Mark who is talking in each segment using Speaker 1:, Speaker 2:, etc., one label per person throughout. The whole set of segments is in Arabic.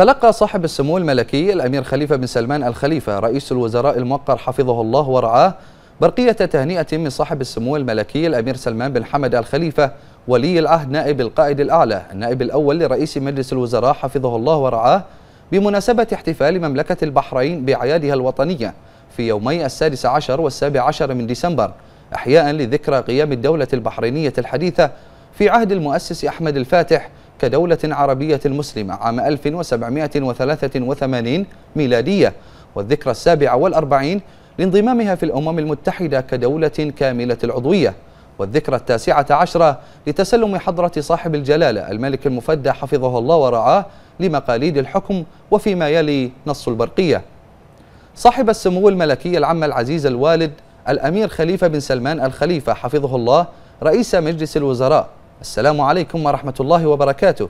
Speaker 1: تلقى صاحب السمو الملكي الأمير خليفة بن سلمان الخليفة رئيس الوزراء الموقر حفظه الله ورعاه برقية تهنئة من صاحب السمو الملكي الأمير سلمان بن حمد الخليفة ولي العهد نائب القائد الأعلى النائب الأول لرئيس مجلس الوزراء حفظه الله ورعاه بمناسبة احتفال مملكة البحرين بأعيادها الوطنية في يومي السادس عشر والسابع عشر من ديسمبر أحياء لذكرى قيام الدولة البحرينية الحديثة في عهد المؤسس أحمد الفاتح كدولة عربية مسلمة عام 1783 ميلادية والذكرى السابعة والأربعين لانضمامها في الأمم المتحدة كدولة كاملة العضوية والذكرى التاسعة عشرة لتسلم حضرة صاحب الجلالة الملك المفدى حفظه الله ورعاه لمقاليد الحكم وفيما يلي نص البرقية صاحب السمو الملكي العم العزيز الوالد الأمير خليفة بن سلمان الخليفة حفظه الله رئيس مجلس الوزراء السلام عليكم ورحمة الله وبركاته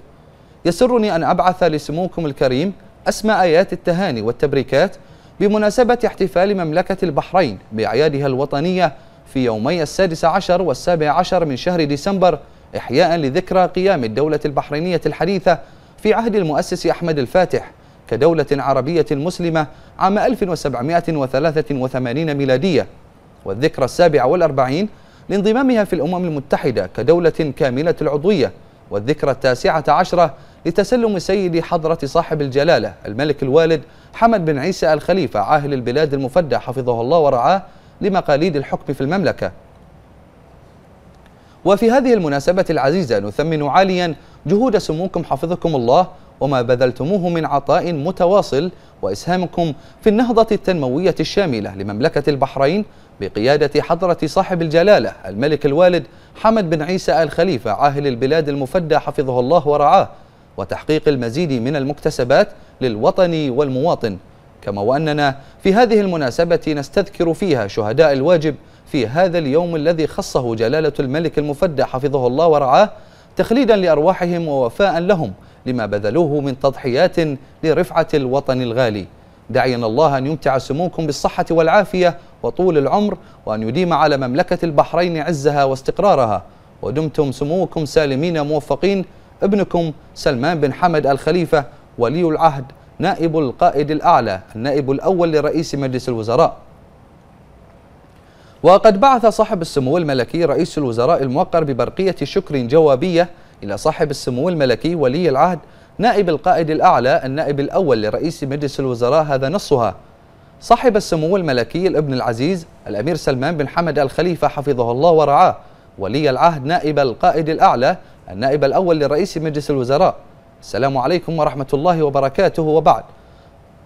Speaker 1: يسرني أن أبعث لسموكم الكريم أسمى آيات التهاني والتبريكات بمناسبة احتفال مملكة البحرين بأعيادها الوطنية في يومي السادس عشر والسابع عشر من شهر ديسمبر إحياء لذكرى قيام الدولة البحرينية الحديثة في عهد المؤسس أحمد الفاتح كدولة عربية مسلمة عام 1783 ميلادية والذكرى السابعة والأربعين لانضمامها في الأمم المتحدة كدولة كاملة العضوية والذكرى التاسعة عشرة لتسلم سيد حضرة صاحب الجلالة الملك الوالد حمد بن عيسى الخليفة عاهل البلاد المفدى حفظه الله ورعاه لمقاليد الحكم في المملكة وفي هذه المناسبة العزيزة نثمن عاليا جهود سموكم حفظكم الله وما بذلتموه من عطاء متواصل وإسهامكم في النهضة التنموية الشاملة لمملكة البحرين بقيادة حضرة صاحب الجلالة الملك الوالد حمد بن عيسى آل خليفة عاهل البلاد المفدى حفظه الله ورعاه وتحقيق المزيد من المكتسبات للوطن والمواطن كما وأننا في هذه المناسبة نستذكر فيها شهداء الواجب في هذا اليوم الذي خصه جلالة الملك المفدى حفظه الله ورعاه تخليدا لأرواحهم ووفاء لهم لما بذلوه من تضحيات لرفعة الوطن الغالي داعيا الله أن يمتع سموكم بالصحة والعافية وطول العمر وأن يديم على مملكة البحرين عزها واستقرارها ودمتم سموكم سالمين موفقين ابنكم سلمان بن حمد الخليفة ولي العهد نائب القائد الأعلى النائب الأول لرئيس مجلس الوزراء وقد بعث صاحب السمو الملكي رئيس الوزراء الموقر ببرقية شكر جوابية إلى صاحب السمو الملكي ولي العهد نائب القائد الأعلى النائب الأول لرئيس مجلس الوزراء هذا نصها صاحب السمو الملكي الابن العزيز الأمير سلمان بن حمد الخليفة حفظه الله ورعاه ولي العهد نائب القائد الأعلى النائب الأول لرئيس مجلس الوزراء السلام عليكم ورحمة الله وبركاته وبعد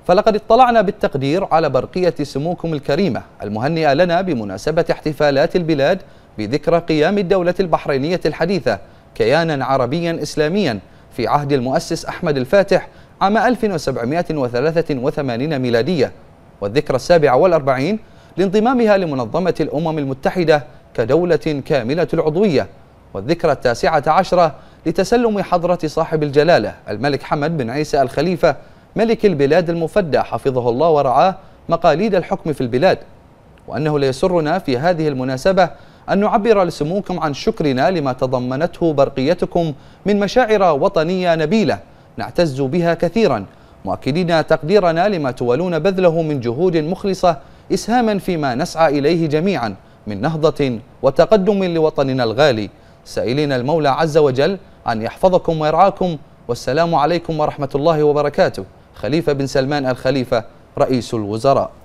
Speaker 1: فلقد اطلعنا بالتقدير على برقية سموكم الكريمة المهنئة لنا بمناسبة احتفالات البلاد بذكرى قيام الدولة البحرينية الحديثة كيانا عربيا إسلاميا في عهد المؤسس أحمد الفاتح عام 1783 ميلادية والذكرى السابعة والأربعين لانضمامها لمنظمة الأمم المتحدة كدولة كاملة العضوية والذكرى التاسعة عشرة لتسلم حضرة صاحب الجلالة الملك حمد بن عيسى الخليفة ملك البلاد المفدى حفظه الله ورعاه مقاليد الحكم في البلاد وأنه ليسرنا في هذه المناسبة أن نعبر لسموكم عن شكرنا لما تضمنته برقيتكم من مشاعر وطنية نبيلة نعتز بها كثيرا مؤكدين تقديرنا لما تولون بذله من جهود مخلصة إسهاما فيما نسعى إليه جميعا من نهضة وتقدم لوطننا الغالي سائلين المولى عز وجل أن يحفظكم ويرعاكم والسلام عليكم ورحمة الله وبركاته خليفة بن سلمان الخليفة رئيس الوزراء